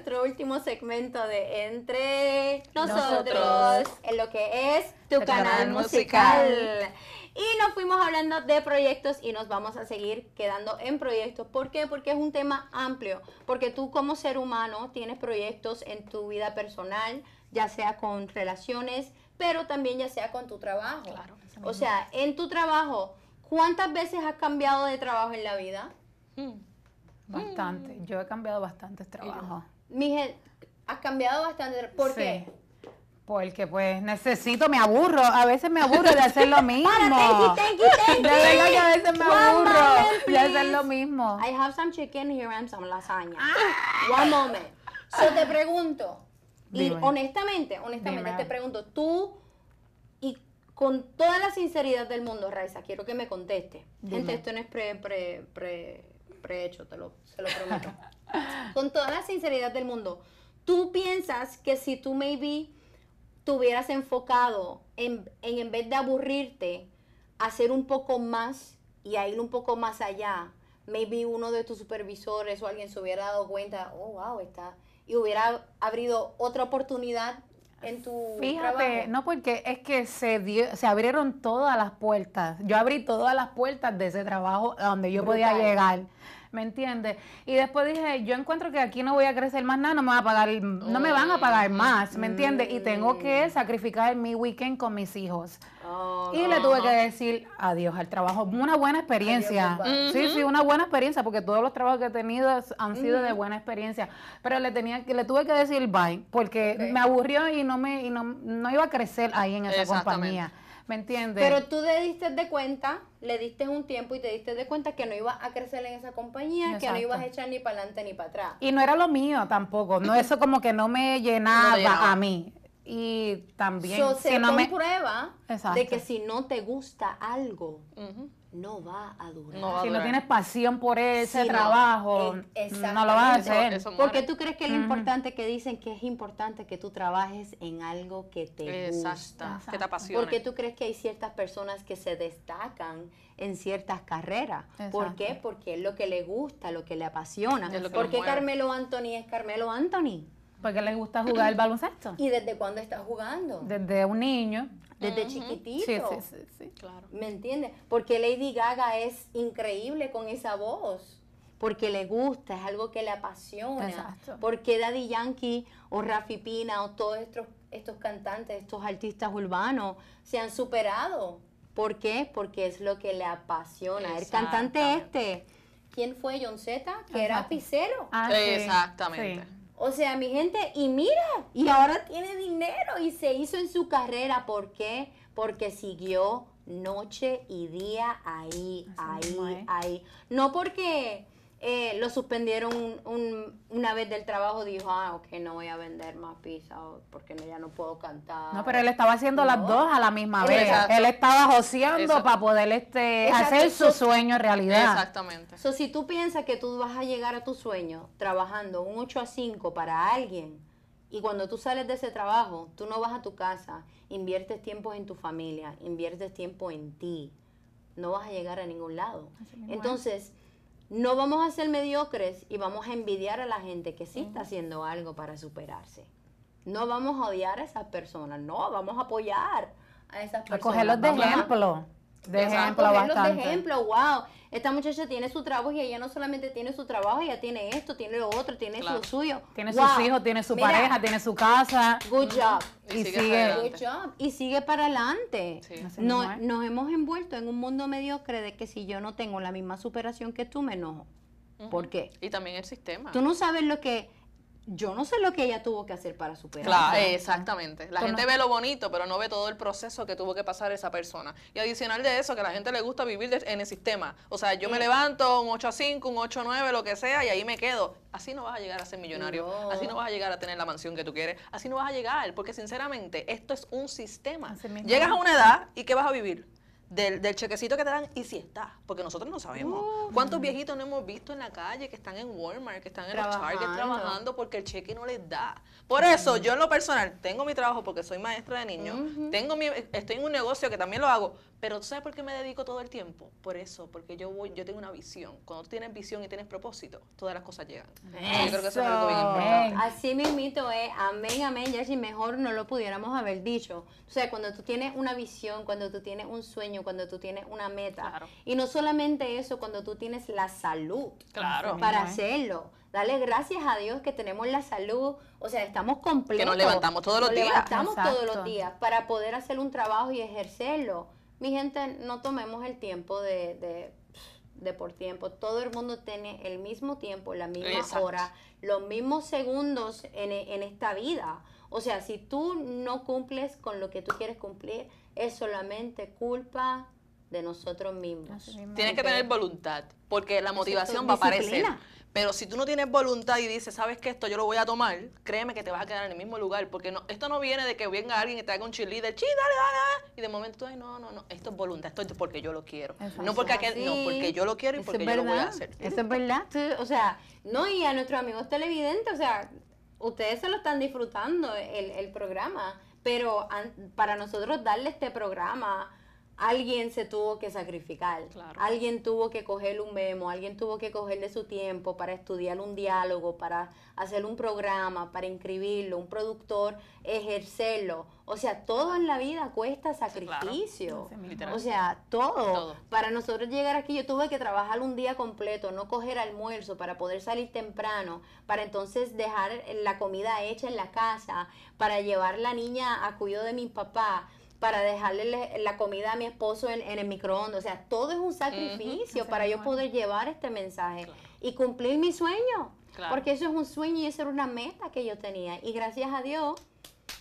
nuestro último segmento de Entre Nosotros, en lo que es tu canal, musical. Y nos fuimos hablando de proyectos y nos vamos a seguir quedando en proyectos. ¿Por qué? Porque es un tema amplio. Porque tú como ser humano tienes proyectos en tu vida personal, ya sea con relaciones, pero también ya sea con tu trabajo. o sea, en tu trabajo, ¿cuántas veces has cambiado de trabajo en la vida? Hmm. Bastante. Hmm. Yo he cambiado bastantes trabajos mi gente, has cambiado bastante. ¿Por qué? Porque pues necesito, me aburro, a veces me aburro de hacer lo mismo. Para, a veces me aburro de hacer lo mismo. I have some chicken here and some lasagna. Ah. One moment. So te pregunto, y honestamente, honestamente te pregunto, tú y con toda la sinceridad del mundo, Raisa, quiero que me conteste. Gente, esto no es pre, pre, pre hecho te lo, se lo prometo. Con toda la sinceridad del mundo. Tú piensas que si tú maybe tuvieras enfocado en, en, en vez de aburrirte, hacer un poco más y a ir un poco más allá, maybe uno de tus supervisores o alguien se hubiera dado cuenta, oh, wow, está, y hubiera abrido otra oportunidad en tu Fíjate, trabajo. no, porque es que se, se abrieron todas las puertas. Yo abrí todas las puertas de ese trabajo a donde yo podía llegar. ¿me entiendes? Y después dije, yo encuentro que aquí no voy a crecer más nada, no me, va a pagar, no me van a pagar mm, más, ¿me entiendes? Y tengo que mm. sacrificar mi weekend con mis hijos. Oh, y le tuve que decir adiós al trabajo. Una buena experiencia. sí, sí, una buena experiencia, porque todos los trabajos que he tenido han sido de buena experiencia. Pero le tenía que le tuve que decir bye, porque me aburrió y no me y no, no iba a crecer ahí en esa compañía. ¿Me entiendes? Pero tú te diste de cuenta, le diste un tiempo y te diste de cuenta que no ibas a crecer en esa compañía, que no ibas a echar ni para adelante ni para atrás. Y no era lo mío tampoco, no eso como que no me llenaba. a mí. Y también se si no de que si no te gusta algo, no va a durar. si no tienes pasión por ese trabajo, eh, no, lo vas a hacer. ¿Por qué Porque tú crees que es importante que dicen que es importante que tú trabajes en algo que te gusta. Que te Porque tú crees que hay ciertas personas que se destacan en ciertas carreras. ¿Por qué? Porque es lo que le gusta, lo que le apasiona. Porque Carmelo Anthony es Carmelo Anthony qué le gusta jugar el baloncesto. ¿Y desde cuándo está jugando? Desde un niño. Desde chiquitito. Sí, sí, sí, Claro. ¿Me entiendes? Porque Lady Gaga es increíble con esa voz. Porque le gusta, es algo que le apasiona. Exacto. Porque Daddy Yankee o Rafi Pina o todos estos, estos cantantes, estos artistas urbanos se han superado. ¿Por qué? Porque es lo que le apasiona. El cantante este, ¿quién fue John Que era picero Ah, Exactamente. O sea, mi gente, y mira, y ahora tiene dinero y se hizo en su carrera. ¿Por qué? Porque siguió noche y día ahí, ahí, ¿eh? ahí. No porque eh, lo suspendieron un, una vez del trabajo, dijo, ah, ok, no voy a vender más pizza porque ya no puedo cantar. No, pero él estaba haciendo las dos a la misma vez. Él estaba joseando para poder este hacer su sueño realidad. Exactamente. eso si tú piensas que tú vas a llegar a tu sueño trabajando un 8 a 5 para alguien, y cuando tú sales de ese trabajo, tú no vas a tu casa, inviertes tiempo en tu familia, inviertes tiempo en ti, no vas a llegar a ningún lado. Entonces no vamos a ser mediocres y vamos a envidiar a la gente que sí está haciendo algo para superarse. No vamos a odiar a esas personas, no, vamos a apoyar a esas personas. A cogerlos de ejemplo. De ejemplo, bastante. de ejemplo, wow, esta muchacha tiene su trabajo y ella no solamente tiene su trabajo, ella tiene esto, tiene lo otro, tiene lo suyo. Tiene sus hijos, tiene su pareja, tiene su casa. Good job. Y, sigue, y sigue para adelante. No, nos hemos envuelto en un mundo mediocre de que si yo no tengo la misma superación que tú, me enojo. ¿Por qué? Y también el sistema. Tú no sabes lo que yo no sé lo que ella tuvo que hacer para superar Claro, exactamente. La gente ve lo bonito, pero no ve todo el proceso que tuvo que pasar esa persona. Y adicional de eso, que a la gente le gusta vivir en el sistema. O sea, yo me levanto un 8 a 5, un 8 a 9, lo que sea, y ahí me quedo. Así no vas a llegar a ser millonario, así no vas a llegar a tener la mansión que tú quieres, así no vas a llegar, porque sinceramente esto es un sistema. Llegas a una edad y ¿qué vas a vivir? del, chequecito que te dan y si está, porque nosotros no sabemos. Uh. ¿Cuántos viejitos no hemos visto en la calle que están en Walmart, que están en trabajando. los Target trabajando porque el cheque no les da? Por eso yo en lo personal tengo mi trabajo porque soy maestra de niños, tengo mi, estoy en un negocio que también lo hago, pero ¿tú sabes por qué me dedico todo el tiempo? Por eso, porque yo voy, yo tengo una visión. Cuando tú tienes visión y tienes propósito, todas las cosas llegan. Eso. Yo creo que eso es Así mismito es, eh. amén, amén, ya si mejor no lo pudiéramos haber dicho. O sea, cuando tú tienes una visión, cuando tú tienes un sueño, cuando tú tienes una meta. Y no solamente eso, cuando tú tienes la salud para hacerlo. Dale gracias a Dios que tenemos la salud, o sea, estamos completos. Que nos levantamos todos los días. levantamos todos los días para poder hacer un trabajo y ejercerlo. Mi gente, no tomemos el tiempo de, por tiempo. Todo el mundo tiene el mismo tiempo, la misma hora, los mismos segundos en, en, esta vida. O sea, si tú no cumples con lo que tú quieres cumplir, es solamente culpa de nosotros mismos. Tienes que tener voluntad, porque la motivación va a aparecer. Pero si tú no tienes voluntad y dices, sabes que esto yo lo voy a tomar, créeme que te vas a quedar en el mismo lugar, porque no, esto no viene de que venga alguien y te haga un de chi, dale, dale, dale, y de momento, ay, no, no, no, esto es voluntad, esto es porque yo lo quiero. No porque, no porque yo lo quiero y porque yo lo voy a hacer. Eso es verdad, o sea, no, y a nuestros amigos televidentes, o sea, ustedes se lo están disfrutando el, el programa, pero para nosotros darle este programa alguien se tuvo que sacrificar, alguien tuvo que coger un memo, alguien tuvo que cogerle su tiempo para estudiar un diálogo, para hacer un programa, para inscribirlo, un productor, ejercerlo. O sea, todo en la vida cuesta sacrificio. O sea, todo. todo. Para nosotros llegar aquí yo tuve que trabajar un día completo, no coger almuerzo para poder salir temprano, para entonces dejar la comida hecha en la casa, para llevar la niña a cuidado de mi papá para dejarle la comida a mi esposo en, el microondas. O sea, todo es un sacrificio para yo poder llevar este mensaje y cumplir mi sueño. Porque eso es un sueño y eso era una meta que yo tenía. Y gracias a Dios,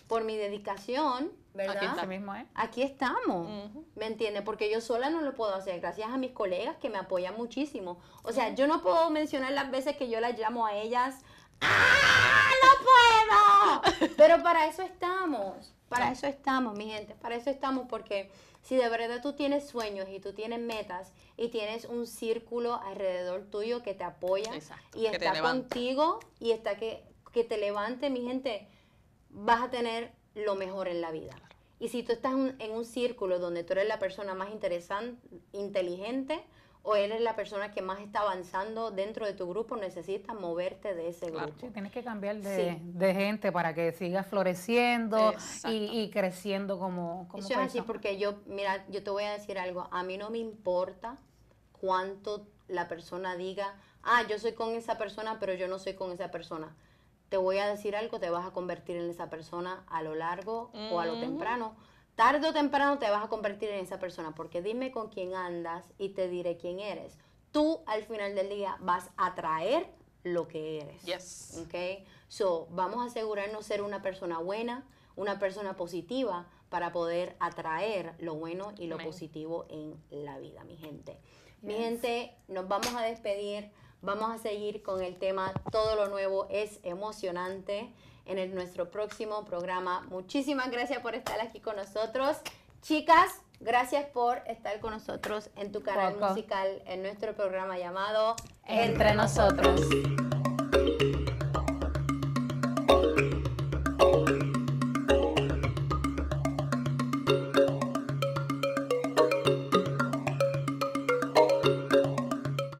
por mi dedicación, ¿verdad? Aquí, mismo, Aquí estamos, ¿me entiendes? Porque yo sola no lo puedo hacer, gracias a mis colegas que me apoyan muchísimo. O sea, yo no puedo mencionar las veces que yo las llamo a ellas, ¡Ah, no puedo! Pero para eso estamos. Para eso estamos, mi gente, para eso estamos, porque si de verdad tú tienes sueños y tú tienes metas y tienes un círculo alrededor tuyo que te apoya y está contigo y está que, que te levante, mi gente, vas a tener lo mejor en la vida. Y si tú estás en un círculo donde tú eres la persona más interesante, inteligente, o eres la persona que más está avanzando dentro de tu grupo, necesitas moverte de ese grupo. tienes que cambiar de, gente para que siga floreciendo y, creciendo como, Eso es así, porque yo, mira, yo te voy a decir algo, a mí no me importa cuánto la persona diga, ah, yo soy con esa persona, pero yo no soy con esa persona. Te voy a decir algo, te vas a convertir en esa persona a lo largo o a lo temprano tarde o temprano te vas a convertir en esa persona, porque dime con quién andas y te diré quién eres. Tú al final del día vas a atraer lo que eres. Yes. Okay? So, vamos a asegurarnos ser una persona buena, una persona positiva para poder atraer lo bueno y lo positivo en la vida, mi gente. Mi gente, nos vamos a despedir. Vamos a seguir con el tema Todo lo nuevo es emocionante en nuestro próximo programa. Muchísimas gracias por estar aquí con nosotros. Chicas, gracias por estar con nosotros en tu canal musical, en nuestro programa llamado Entre, nosotros.